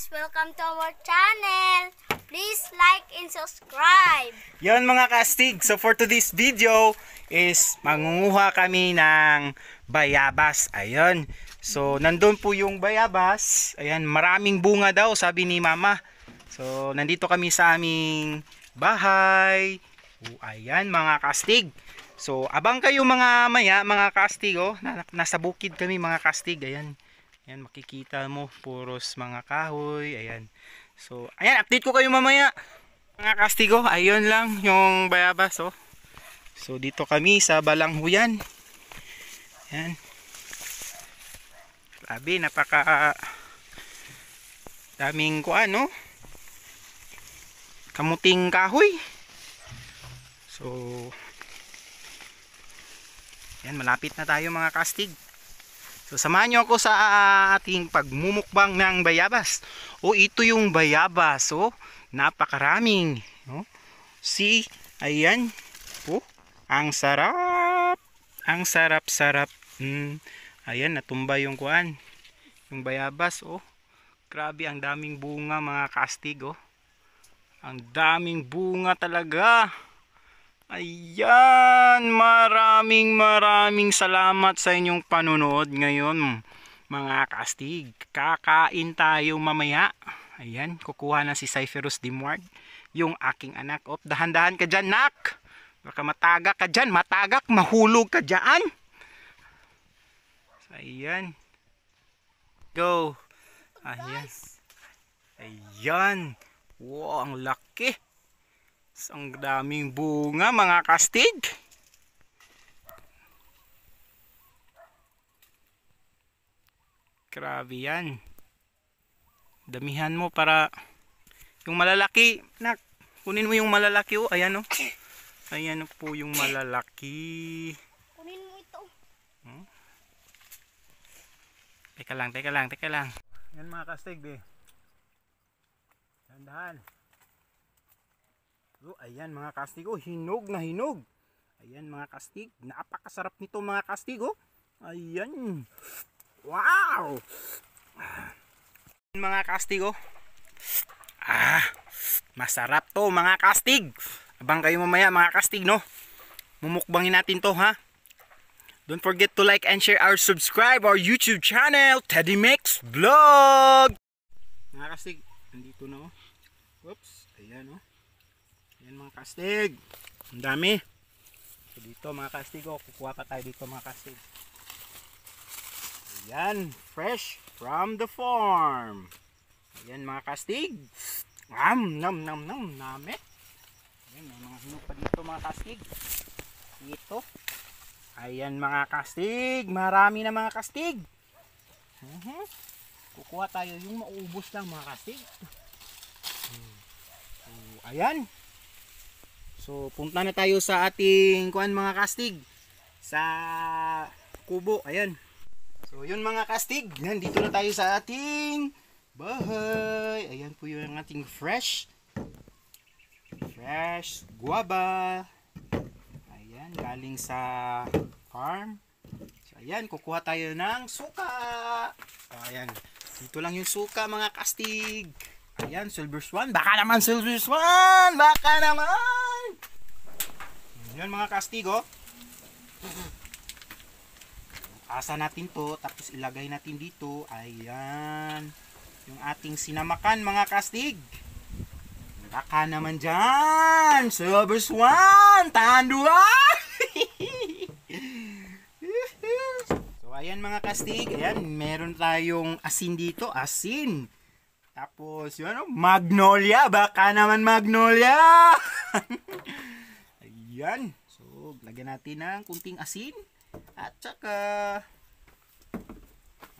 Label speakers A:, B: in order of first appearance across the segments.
A: guys! Welcome to our channel! Please like and subscribe! Yon mga kastig! So for today's video is mangunguha kami ng bayabas. Ayun. So nandun po yung bayabas. Ayun, maraming bunga daw sabi ni mama. So nandito kami sa aming bahay. Oh, ayan mga kastig. So abang kayo mga maya mga kastig oh. Nasa bukid kami mga kastig. Ayun. Ayan, makikita mo, puros mga kahoy. Ayan. So, ayan, update ko kayo mamaya. Mga kastigo, ayun lang yung bayabas, oh. So, dito kami sa Balanghuyan. Ayan. Grabe, napaka daming ko ano. Oh. Kamuting kahoy. So, ayan, malapit na tayo mga kastigo. So, samahan nyo ako sa ah, ating pagmumukbang ng bayabas. O, ito yung bayabas. O, oh, napakaraming. O, si, ayan. O, oh, ang sarap. Ang sarap-sarap. Mm, ayan, natumba yung kuan. Yung bayabas. O, oh, grabe, ang daming bunga mga kastig. O, ang daming bunga talaga. Ayan, maraming maraming salamat sa inyong panunood ngayon mga kastig. Kakain tayo mamaya. Ayan, kukuha na si Cypherus Dimward, yung aking anak. Op, dahan-dahan ka dyan, nak! Baka matagak ka dyan, matagak, mahulog ka dyan. So, ayan. Go. Ayan. Ayan. Wow, ang laki ang daming bunga mga kastig. Grabe yan. Damihan mo para yung malalaki. Nak, kunin mo yung malalaki oh. Ayan oh. Ayan oh, po yung malalaki. Kunin mo ito. Hmm? Teka lang, teka lang, teka lang. Yan mga kastig Dahan-dahan. Tandahan. So, ayan mga kastigo, oh, hinog na hinog. Ayan mga kastig, napakasarap nito mga kastigo. Oh. Ayan. Wow! mga kastigo. Oh. Ah, masarap to mga kastig. Abang kayo mamaya mga kastig, no? Mumukbangin natin to, ha? Don't forget to like and share our subscribe our YouTube channel, Teddy Mix Vlog! Mga kastig, nandito na, oh. Oops, ayan, oh ng kastig. Ang dami. So dito mga kastig, oh, kukuha pa tayo dito mga kastig. Ayan, fresh from the farm. Ayan mga kastig. Nam nam, nam, nam, nami. Ayan, may mga hinog pa dito mga kastig. Dito. Ayan mga kastig. Marami na mga kastig. Uh mhm. -huh. Kukuha tayo yung maubos lang mga kastig. Hmm. So, ayan. So, punta na tayo sa ating kuan mga kastig sa kubo. Ayan. So, yun mga kastig, nandito na tayo sa ating bahay. Ayan po yung ating fresh fresh guaba. Ayan, galing sa farm. So, ayan, kukuha tayo ng suka. Ayan, dito lang yung suka mga kastig. Ayan, silver swan. Baka naman silver swan! Baka naman! Yun mga kastigo. Asa natin to, tapos ilagay natin dito. Ayan. Yung ating sinamakan mga kastig. Baka naman dyan. Silver swan. Tanduan. so ayan mga kastig. Ayan, meron tayong asin dito. Asin. Tapos yun, oh, magnolia. Baka naman magnolia. Yan. So, lagyan natin ng kunting asin. At saka,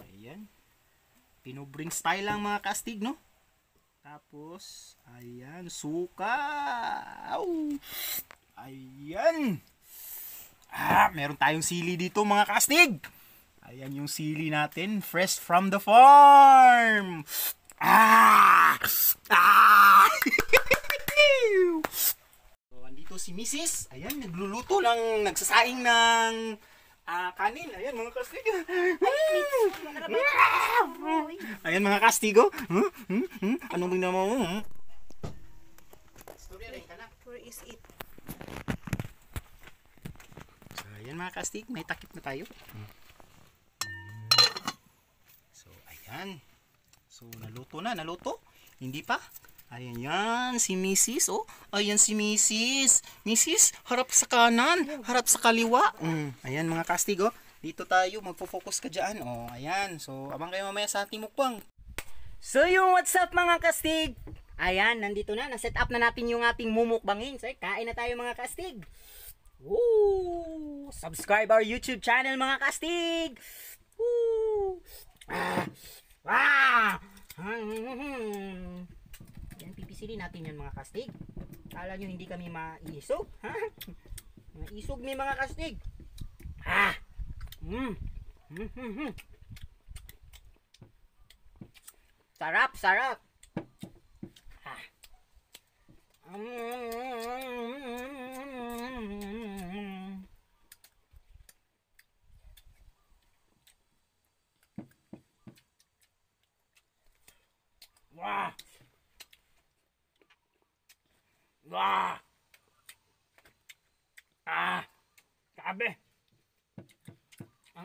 A: ayan. Pinobring style lang mga kastig, no? Tapos, ayan, suka. Aw! Ayan. Ah, meron tayong sili dito mga kastig. Ayan yung sili natin, fresh from the farm. Ah! Ah! si Mrs. Ayan, nagluluto ng nagsasaing ng uh, kanin. Ayan, mga kastigo. Ayan, mga kastigo. Hmm? Hmm? Hmm? mo? Ano Where hmm, hmm. is it? So, ayan mga kastig, may takip na tayo. So, ayan. So, naluto na, naluto. Hindi pa. Ayan yan, si Mrs. Oh, ayan si Mrs. Mrs, harap sa kanan, harap sa kaliwa. Mm, ayan mga kastig oh. Dito tayo, magpo-focus ka dyan. Oh, ayan. So, abang kayo mamaya sa ating mukbang.
B: So, yung what's up mga kastig? Ayan, nandito na. Na-set up na natin yung ating mumukbangin. So, kain na tayo mga kastig. Woo! Subscribe our YouTube channel mga kastig! Woo! Ah! Ah! Hmm, hmm, hmm, Sisili natin yung mga kastig. Kala nyo hindi kami maisog? Ha? Maisog may mga kastig. Ha? Ah! Mm. Mm -hmm -hmm. Sarap, sarap. Ha. Ah. Mm.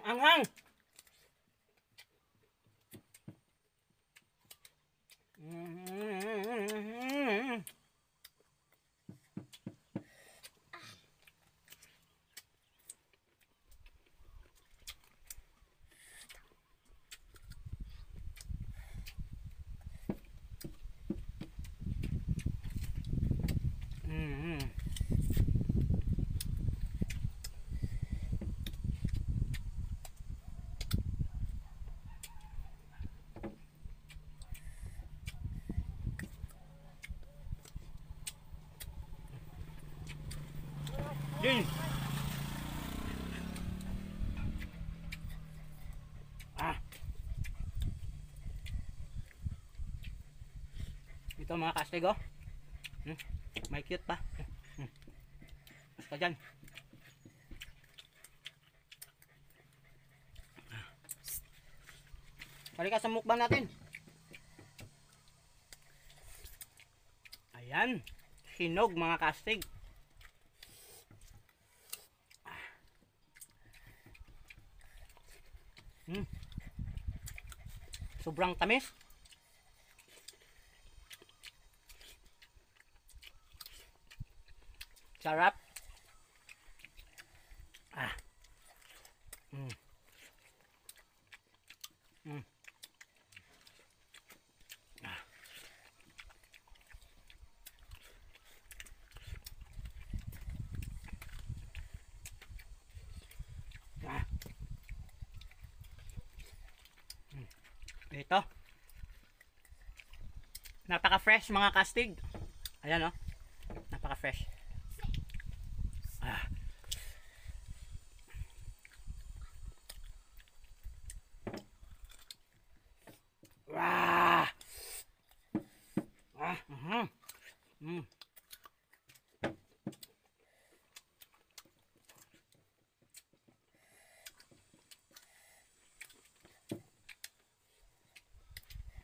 B: อังหังอืม Ito mga kastig oh. Hmm. May cute pa. Hmm. Basta dyan. Halika sa mukbang natin. Ayan. Hinog mga kastig. Hmm. Sobrang tamis. Sarap. Ah. Mm. Mm. Ah. Ah. Mm. Ito. Napaka-fresh mga kastig. Ayan o. Oh. Napaka-fresh.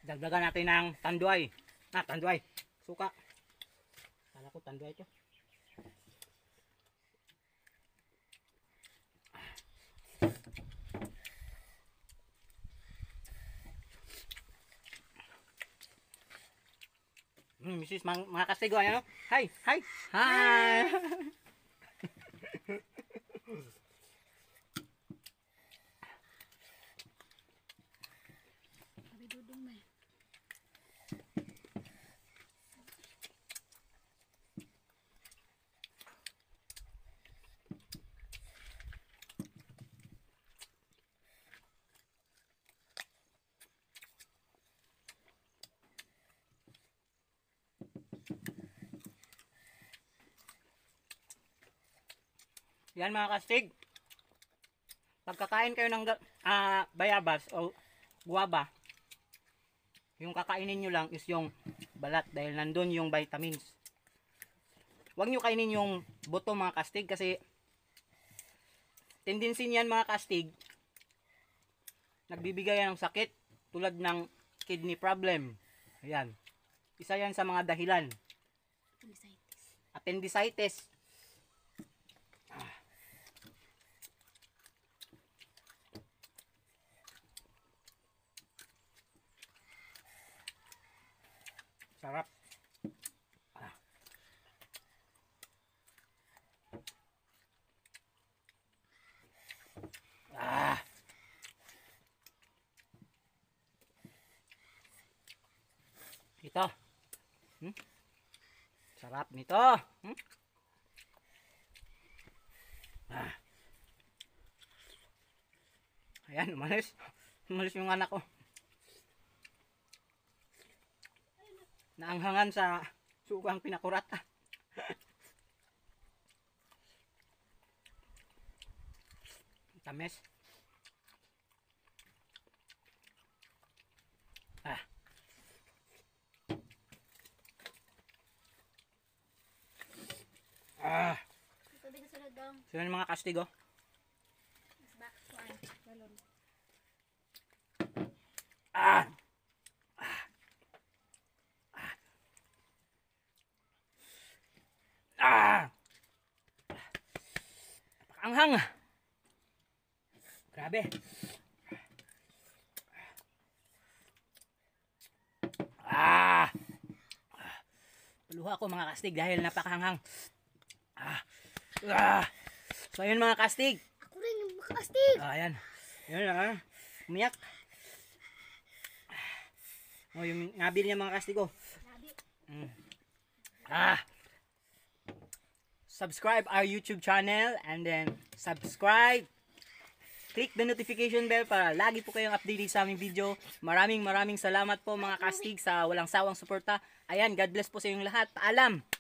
B: Dagdagan natin ng tanduay. Ah, tanduay. Suka. Kala ko tanduay ito. Mm, Mrs. Mang mga kastigo, ano? Hi, hi. Hi. hi. Yan mga kastig. Pagkakain kayo ng uh, bayabas o guaba, yung kakainin nyo lang is yung balat dahil nandun yung vitamins. Huwag nyo kainin yung buto mga kastig kasi tendency niyan mga kastig nagbibigay ng sakit tulad ng kidney problem. Ayan. Isa yan sa mga dahilan. Appendicitis. Appendicitis
A: Sarap. Ah.
B: ah. Ito. Hmm? Sarap nito. Hmm? Ah. Ayan, umalis. Umalis yung anak ko. naanghangan sa sugang pinakurat. Tamis. Ah. Ah. yung mga kastigo. Maanghang. Grabe. Ah! Paluha ko mga kastig dahil napakahanghang. Ah! Ah! So ayun mga kastig. Ako rin yung mga kastig. Ah, ayan. Yun ah. Umiyak. Oh, yung nabil niya mga kastig ko. Oh. Mm. Ah! subscribe our YouTube channel and then subscribe click the notification bell para lagi po kayong updated sa aming video. Maraming maraming salamat po mga kastig sa walang sawang suporta. Ayan, God bless po sa inyong lahat. Paalam!